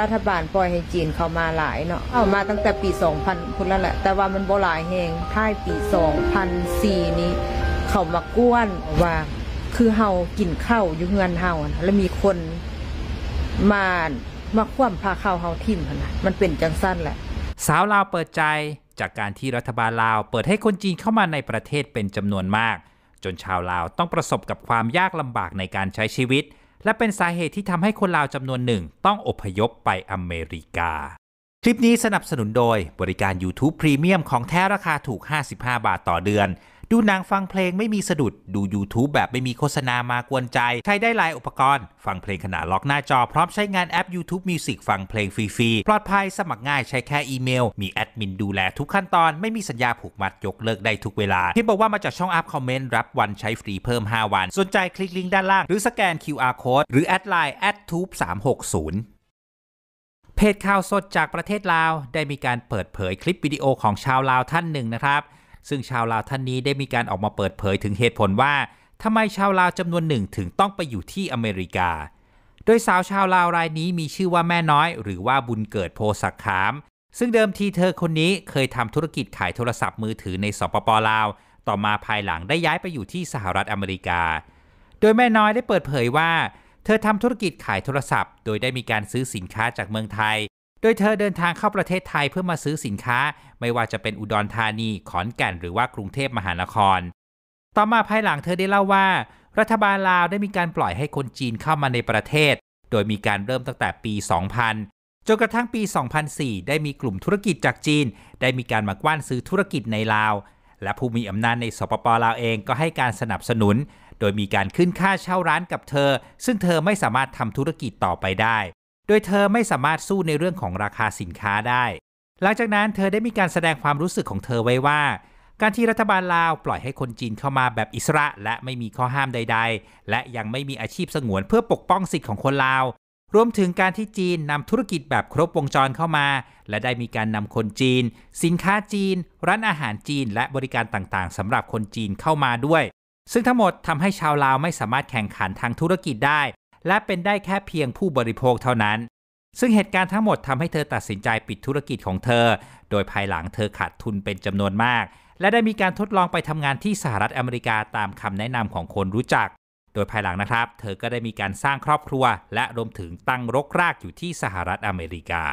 รัฐบาลปล่อยให้จีนเข้ามาหลายเนาะเข้ามาตั้งแต่ปี 2000คุณแล้วแหละ แต่ว่ามันบ่หลายแหงท้ายปี 2004 นี้ เขามากวนว่า คือเฮากินข้าวอยู่เงอนเฮา แล้วมีคนมามาคว่ำพาข้าวเฮาทิ่มนะมันเป็นจังสั้นแหละ สาวลาวเปิดใจจากการที่รัฐบาลลาว เปิดให้คนจีนเข้ามาในประเทศเป็นจำนวนมาก จนชาวลาวต้องประสบกับความยากลำบากในการใช้ชีวิตและเป็นสาเหตุที่ทำให้คนลาวจำนวนหนึ่งต้องอพยพไปอเมริกา คลิปนี้สนับสนุนโดยบริการ YouTube Premium ของแท้ราคาถูก 55 บาทต่อเดือนดูหนังฟังเพลงไม่มีสะดุดดู YouTube แบบไม่มีโฆษณามากวนใจ ใช้ได้หลายอุปกรณ์ฟังเพลงขนาดล็อกหน้าจอ พร้อมใช้งานแอป YouTube Music ฟังเพลงฟรี ๆ ปลอดภัยสมัครง่ายใช้แค่อีเมล มีแอดมินดูแลทุกขั้นตอนไม่มีสัญญาผูกมัดยกเลิกได้ทุกเวลาที่บอกว่ามาจากช่องอัพคอมเมนต์ รับวันใช้ฟรีเพิ่ม 5 วันสนใจคลิกลิงก์ด้านล่างหรือสแกน QR code หรือแอดไลน์แอดทูบสามเพจข่าวสดจากประเทศลาว ได้มีการเปิดเผยคลิปวิดีโอของชาวลาวท่านหนึ่งนะครับซึ่งชาวลาวท่านนี้ได้มีการออกมาเปิดเผยถึงเหตุผลว่าทำไมชาวลาวจำนวนหนึ่งถึงต้องไปอยู่ที่อเมริกา โดยสาวชาวลาวรายนี้มีชื่อว่าแม่น้อยหรือว่าบุญเกิดโพสักขาม ซึ่งเดิมทีเธอคนนี้เคยทำธุรกิจขายโทรศัพท์มือถือในสปปลาว ต่อมาภายหลังได้ย้ายไปอยู่ที่สหรัฐอเมริกา โดยแม่น้อยได้เปิดเผยว่า เธอทำธุรกิจขายโทรศัพท์ โดยได้มีการซื้อสินค้าจากเมืองไทยโดยเธอเดินทางเข้าประเทศไทยเพื่อมาซื้อสินค้า ไม่ว่าจะเป็นอุดรธานีขอนแก่นหรือว่ากรุงเทพมหานคร ต่อมาภายหลังเธอได้เล่าว่า รัฐบาลลาวได้มีการปล่อยให้คนจีนเข้ามาในประเทศ โดยมีการเริ่มตั้งแต่ปี 2000 จนกระทั่งปี 2004 ได้มีกลุ่มธุรกิจจากจีนได้มีการมากว้านซื้อธุรกิจในลาว และผู้มีอำนาจในสปปลาวเองก็ให้การสนับสนุน โดยมีการขึ้นค่าเช่าร้านกับเธอ ซึ่งเธอไม่สามารถทำธุรกิจต่อไปได้โดยเธอไม่สามารถสู้ในเรื่องของราคาสินค้าได้ หลังจากนั้นเธอได้มีการแสดงความรู้สึกของเธอไว้ว่า การที่รัฐบาลลาวปล่อยให้คนจีนเข้ามาแบบอิสระ และไม่มีข้อห้ามใด ๆ และยังไม่มีอาชีพสงวนเพื่อปกป้องสิทธิ์ของคนลาว รวมถึงการที่จีนนำธุรกิจแบบครบวงจรเข้ามา และได้มีการนำคนจีน สินค้าจีนร้านอาหารจีนและบริการต่างๆสำหรับคนจีนเข้ามาด้วย ซึ่งทั้งหมดทำให้ชาวลาวไม่สามารถแข่งขันทางธุรกิจได้และเป็นได้แค่เพียงผู้บริโภคเท่านั้น ซึ่งเหตุการณ์ทั้งหมดทำให้เธอตัดสินใจปิดธุรกิจของเธอ โดยภายหลังเธอขาดทุนเป็นจำนวนมาก และได้มีการทดลองไปทำงานที่สหรัฐอเมริกาตามคำแนะนำของคนรู้จัก โดยภายหลังนะครับ เธอก็ได้มีการสร้างครอบครัว และรวมถึงตั้งรกรากอยู่ที่สหรัฐอเมริกา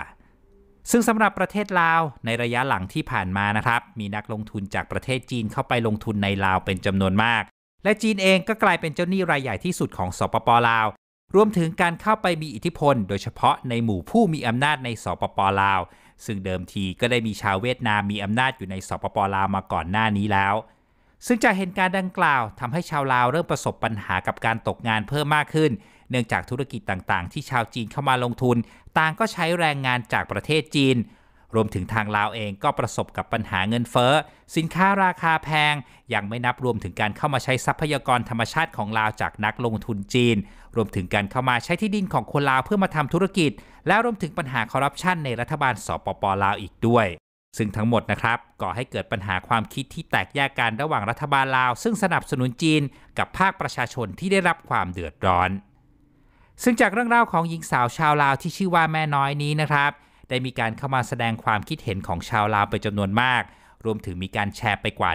ซึ่งสำหรับประเทศลาวในระยะหลังที่ผ่านมานะครับมีนักลงทุนจากประเทศจีนเข้าไปลงทุนในลาวเป็นจำนวนมาก และจีนเองก็กลายเป็นเจ้าหนี้รายใหญ่ที่สุดของสปปลาวรวมถึงการเข้าไปมีอิทธิพลโดยเฉพาะในหมู่ผู้มีอำนาจในสปปลาว ซึ่งเดิมทีก็ได้มีชาวเวียดนามมีอำนาจอยู่ในสปปลาวมาก่อนหน้านี้แล้ว ซึ่งจะเห็นการดังกล่าวทำให้ชาวลาวเริ่มประสบปัญหากับการตกงานเพิ่มมากขึ้น เนื่องจากธุรกิจต่างๆที่ชาวจีนเข้ามาลงทุน ต่างก็ใช้แรงงานจากประเทศจีนรวมถึงทางลาวเองก็ประสบกับปัญหาเงินเฟ้อสินค้าราคาแพง ยังไม่นับรวมถึงการเข้ามาใช้ทรัพยากรธรรมชาติของลาวจากนักลงทุนจีน รวมถึงการเข้ามาใช้ที่ดินของคนลาวเพื่อมาทำธุรกิจ และรวมถึงปัญหาคอร์รัปชันในรัฐบาลสปปลาวอีกด้วย ซึ่งทั้งหมดนะครับก่อให้เกิดปัญหาความคิดที่แตกแยกกันระหว่างรัฐบาลลาวซึ่งสนับสนุนจีนกับภาคประชาชนที่ได้รับความเดือดร้อน ซึ่งจากเรื่องเล่าของหญิงสาวชาวลาวที่ชื่อว่าแม่น้อยนี้นะครับได้มีการเข้ามาแสดงความคิดเห็นของชาวลาวไปจำนวนมาก รวมถึงมีการแชร์ไปกว่า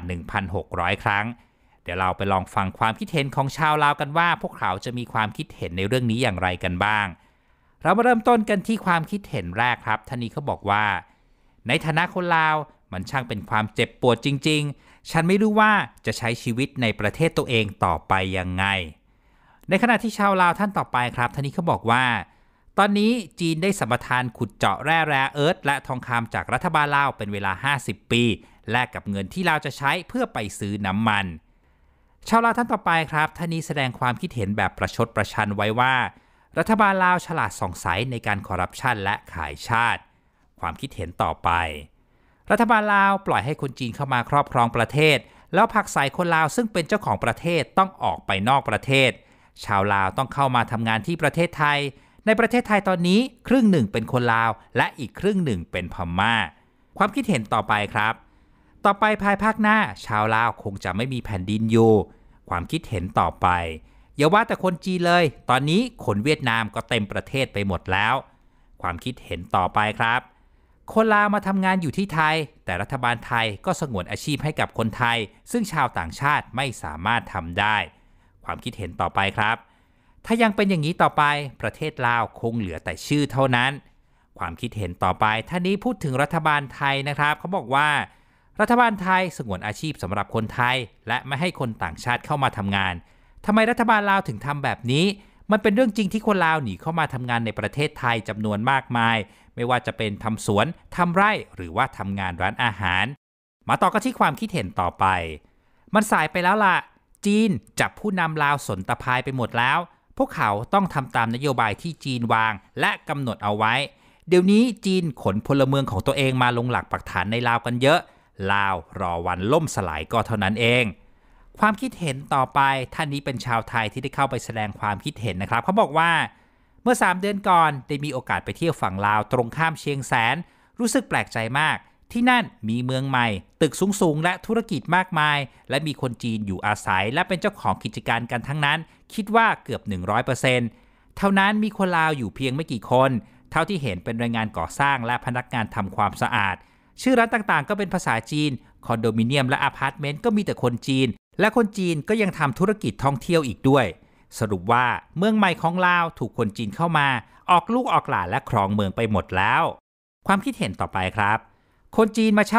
1,600 ครั้ง เดี๋ยวเราไปลองฟังความคิดเห็นของชาวลาวกันว่าพวกเขาจะมีความคิดเห็นในเรื่องนี้อย่างไรกันบ้าง เรามาเริ่มต้นกันที่ความคิดเห็นแรกครับท่านนี้เขาบอกว่า ในฐานะคนลาว มันช่างเป็นความเจ็บปวดจริง ๆ ฉันไม่รู้ว่าจะใช้ชีวิตในประเทศตัวเองต่อไปยังไง ในขณะที่ชาวลาวท่านต่อไปครับท่านนี้เขาบอกว่าตอนนี้จีนได้สมรทานขุดเจาะแร่แร่เอิร์ธและทองคำจากรัฐบาลลาวเป็นเวลา 50 ปี แลกกับเงินที่ลาวจะใช้เพื่อไปซื้อน้ำมัน ชาวลาวท่านต่อไปครับท่านนี้แสดงความคิดเห็นแบบประชดประชันไว้ว่า รัฐบาลลาวฉลาดสงสัยในการคอร์รัปชันและขายชาติ ความคิดเห็นต่อไป รัฐบาลลาวปล่อยให้คนจีนเข้ามาครอบครองประเทศ แล้วผักสายคนลาวซึ่งเป็นเจ้าของประเทศต้องออกไปนอกประเทศ ชาวลาวต้องเข้ามาทำงานที่ประเทศไทยในประเทศไทยตอนนี้ครึ่งหนึ่งเป็นคนลาว และอีกครึ่งหนึ่งเป็นพม่า ความคิดเห็นต่อไปครับ ต่อไปภายภาคหน้า ชาวลาวคงจะไม่มีแผ่นดินอยู่ ความคิดเห็นต่อไปอย่าว่าแต่คนจีนเลย ตอนนี้คนเวียดนามก็เต็มประเทศไปหมดแล้ว ความคิดเห็นต่อไปครับ คนลาวมาทำงานอยู่ที่ไทย แต่รัฐบาลไทยก็สงวนอาชีพให้กับคนไทย ซึ่งชาวต่างชาติไม่สามารถทำได้ ความคิดเห็นต่อไปครับถ้ายังเป็นอย่างนี้ต่อไป ประเทศลาวคงเหลือแต่ชื่อเท่านั้น ความคิดเห็นต่อไป ท่านนี้พูดถึงรัฐบาลไทยนะครับ เขาบอกว่ารัฐบาลไทยสงวนอาชีพสำหรับคนไทย และไม่ให้คนต่างชาติเข้ามาทำงาน ทำไมรัฐบาลลาวถึงทำแบบนี้ มันเป็นเรื่องจริงที่คนลาวหนีเข้ามาทำงานในประเทศไทยจำนวนมากมาย ไม่ว่าจะเป็นทำสวนทำไร่ หรือว่าทำงานร้านอาหาร มาต่อกันที่ความคิดเห็นต่อไป มันสายไปแล้วล่ะ จีนจับผู้นำลาวสนตะพายไปหมดแล้วพวกเขาต้องทำตามนโยบายที่จีนวางและกำหนดเอาไว้ เดี๋ยวนี้จีนขนพลเมืองของตัวเองมาลงหลักปักฐานในลาวกันเยอะ ลาวรอวันล่มสลายก็เท่านั้นเอง ความคิดเห็นต่อไปท่านนี้เป็นชาวไทยที่ได้เข้าไปแสดงความคิดเห็นนะครับ เขาบอกว่า เมื่อ 3 เดือนก่อน ได้มีโอกาสไปเที่ยวฝั่งลาวตรงข้ามเชียงแสน รู้สึกแปลกใจมาก ที่นั่นมีเมืองใหม่ ตึกสูงๆและธุรกิจมากมาย และมีคนจีนอยู่อาศัย และเป็นเจ้าของกิจการกันทั้งนั้นคิดว่าเกือบ100%เท่านั้นมีคนลาวอยู่เพียงไม่กี่คน เท่าที่เห็นเป็นแรงงานก่อสร้างและพนักงานทำความสะอาด ชื่อร้านต่างๆ ก็เป็นภาษาจีน คอนโดมิเนียมและอาพาร์ตเมนต์ก็มีแต่คนจีน และคนจีนก็ยังทำธุรกิจท่องเที่ยวอีกด้วย สรุปว่าเมืองใหม่ของลาวถูกคนจีนเข้ามา ออกลูกออกหลานและครองเมืองไปหมดแล้ว ความคิดเห็นต่อไปครับ คนจีนมาเช่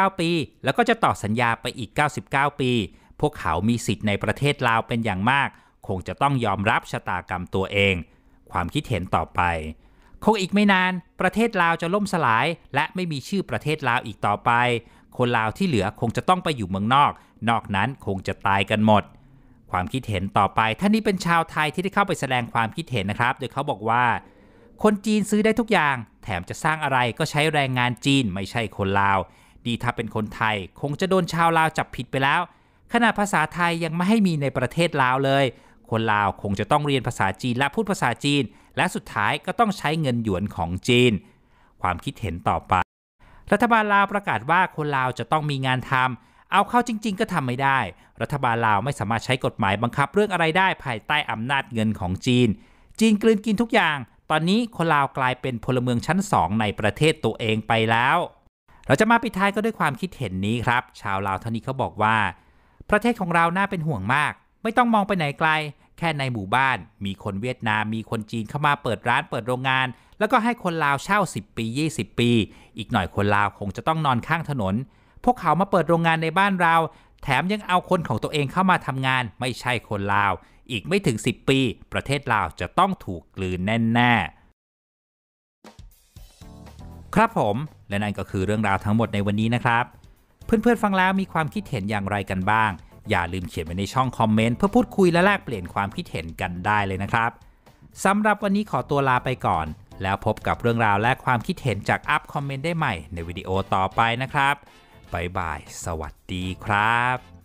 า 99 ปี แล้วก็จะต่อสัญญาไปอีก 99 ปี พวกเขามีสิทธิ์ในประเทศลาวเป็นอย่างมากคงจะต้องยอมรับชะตากรรมตัวเอง ความคิดเห็นต่อไป คงอีกไม่นาน ประเทศลาวจะล่มสลาย และไม่มีชื่อประเทศลาวอีกต่อไป คนลาวที่เหลือคงจะต้องไปอยู่เมืองนอก นอกนั้นคงจะตายกันหมด ความคิดเห็นต่อไป ท่านนี้เป็นชาวไทยที่ได้เข้าไปแสดงความคิดเห็นนะครับ โดยเขาบอกว่า คนจีนซื้อได้ทุกอย่าง แถมจะสร้างอะไรก็ใช้แรงงานจีนไม่ใช่คนลาว ดีถ้าเป็นคนไทย คงจะโดนชาวลาวจับผิดไปแล้ว ขณะภาษาไทยยังไม่ให้มีในประเทศลาวเลยคนลาว คงจะต้องเรียนภาษาจีนและพูดภาษาจีน และสุดท้ายก็ต้องใช้เงินหยวนของจีน ความคิดเห็นต่อไป รัฐบาลลาวประกาศว่าคนลาวจะต้องมีงานทำ เอาเข้าจริงๆ ก็ทำไม่ได้ รัฐบาลลาวไม่สามารถใช้กฎหมายบังคับ เรื่องอะไรได้ภายใต้อำนาจเงินของจีน จีนกลืนกินทุกอย่าง ตอนนี้คนลาวกลายเป็นพลเมืองชั้นสองในประเทศตัวเองไปแล้ว เราจะมาปิดท้ายก็ด้วยความคิดเห็นนี้ครับ ชาวลาวท่านนี้เขาบอกว่า ประเทศของเราน่าเป็นห่วงมากไม่ต้องมองไปไหนไกล แค่ในหมู่บ้าน มีคนเวียดนาม มีคนจีน เข้ามาเปิดร้านเปิดโรงงาน แล้วก็ให้คนลาวเช่า 10 ปี 20 ปี อีกหน่อยคนลาวคงจะต้องนอนข้างถนน พวกเขามาเปิดโรงงานในบ้านเราแถมยังเอาคนของตัวเองเข้ามาทำงาน ไม่ใช่คนลาว อีกไม่ถึง 10 ปี ประเทศลาวจะต้องถูกกลืนแน่ ๆ ครับผม และนั่นก็คือเรื่องราวทั้งหมดในวันนี้นะครับ เพื่อนๆฟังแล้วมีความคิดเห็นอย่างไรกันบ้างอย่าลืมเขียนไว้ในช่องคอมเมนต์เพื่อพูดคุยและแลกเปลี่ยนความคิดเห็นกันได้เลยนะครับ สำหรับวันนี้ขอตัวลาไปก่อน แล้วพบกับเรื่องราวและความคิดเห็นจากอัพคอมเมนต์ได้ใหม่ในวิดีโอต่อไปนะครับ บ๊ายบาย สวัสดีครับ